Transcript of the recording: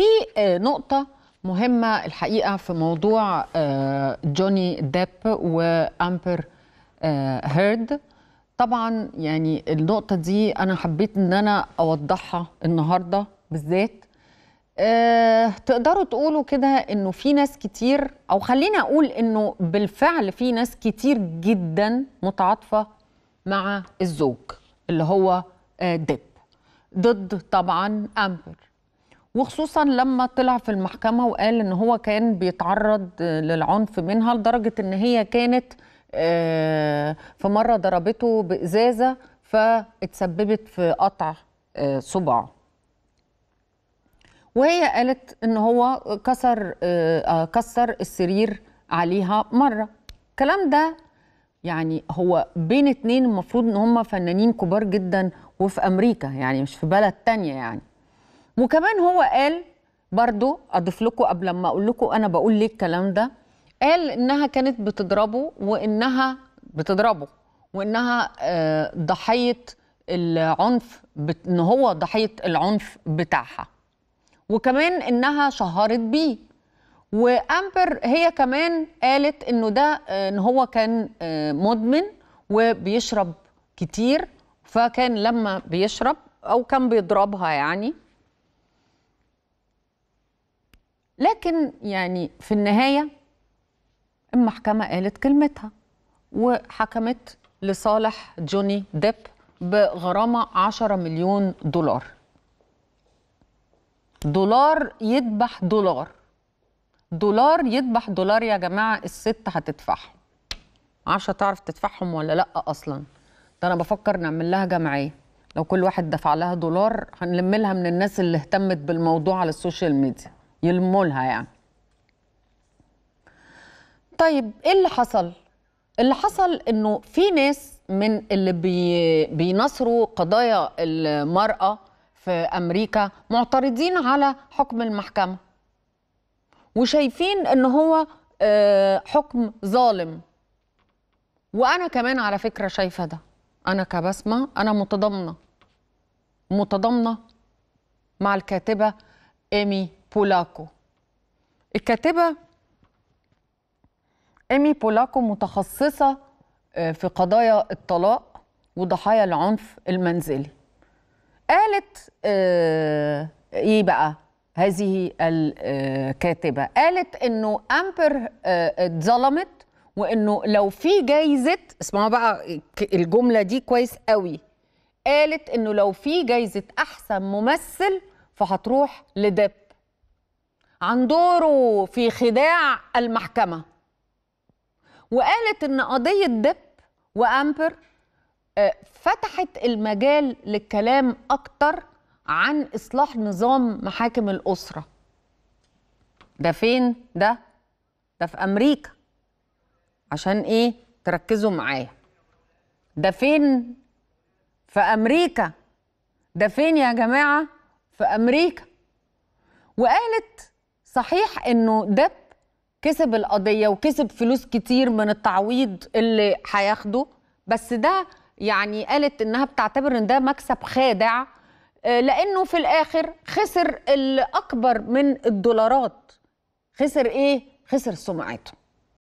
في آه، نقطه مهمه الحقيقه في موضوع آه، جوني ديب وامبر آه، هيرد طبعا يعني النقطه دي انا حبيت ان انا اوضحها النهارده بالذات أه تقدروا تقولوا كده انه في ناس كتير او خليني اقول انه بالفعل في ناس كتير جدا متعاطفه مع الزوج اللي هو ديب ضد طبعا امبر وخصوصا لما طلع في المحكمه وقال ان هو كان بيتعرض للعنف منها لدرجه ان هي كانت آه، في مره ضربته بازازه فاتسببت في قطع آه، صباعه وهي قالت ان هو كسر آه، كسر السرير عليها مره الكلام ده يعني هو بين اتنين المفروض ان هم فنانين كبار جدا وفي امريكا يعني مش في بلد تانية يعني وكمان هو قال برضو اضيف لكم قبل ما اقول لكم انا بقول ليه الكلام ده قال انها كانت بتضربه وانها بتضربه وانها آه، ضحيه العنف ان هو ضحيه العنف بتاعها وكمان انها شهرت بيه وامبر هي كمان قالت انه ده آه، ان هو كان آه، مدمن وبيشرب كتير فكان لما بيشرب او كان بيضربها يعني لكن يعني في النهايه المحكمه قالت كلمتها وحكمت لصالح جوني ديب بغرامه 10 مليون دولار دولار يذبح دولار دولار يذبح دولار يا جماعه الست هتدفعهم معرفش تعرف تدفعهم ولا لا اصلا ده انا بفكر نعمل لها جمعيه لو كل واحد دفع لها دولار هنلم لها من الناس اللي اهتمت بالموضوع على السوشيال ميديا يلموا لها يعني طيب ايه اللي حصل اللي حصل انه في ناس من اللي بي بينصروا قضايا المراه في امريكا معترضين على حكم المحكمه وشايفين ان هو آه، حكم ظالم وانا كمان على فكره شايفه ده انا كبسمه انا متضامنه متضامنه مع الكاتبه ايمي بولاكو الكاتبة إيمي بولاكو متخصصة آه، في قضايا الطلاق وضحايا العنف المنزلي قالت آه، إيه بقى هذه الكاتبة آه، قالت إنه أمبر اتظلمت وإنه لو في جايزة اسمعوا بقى الجملة دي كويس قوي قالت إنه لو في جايزة أحسن ممثل فهتروح لدب عن دوره في خداع المحكمه وقالت ان قضيه دب وامبر آه، فتحت المجال للكلام اكتر عن اصلاح نظام محاكم الاسره ده فين ده ده في امريكا عشان ايه تركزوا معايا ده فين في امريكا ده فين يا جماعه في امريكا وقالت صحيح انه دب كسب القضيه وكسب فلوس كتير من التعويض اللي هياخده بس ده يعني قالت انها بتعتبر ان ده مكسب خادع آه، لانه في الاخر خسر الاكبر من الدولارات خسر ايه خسر سمعته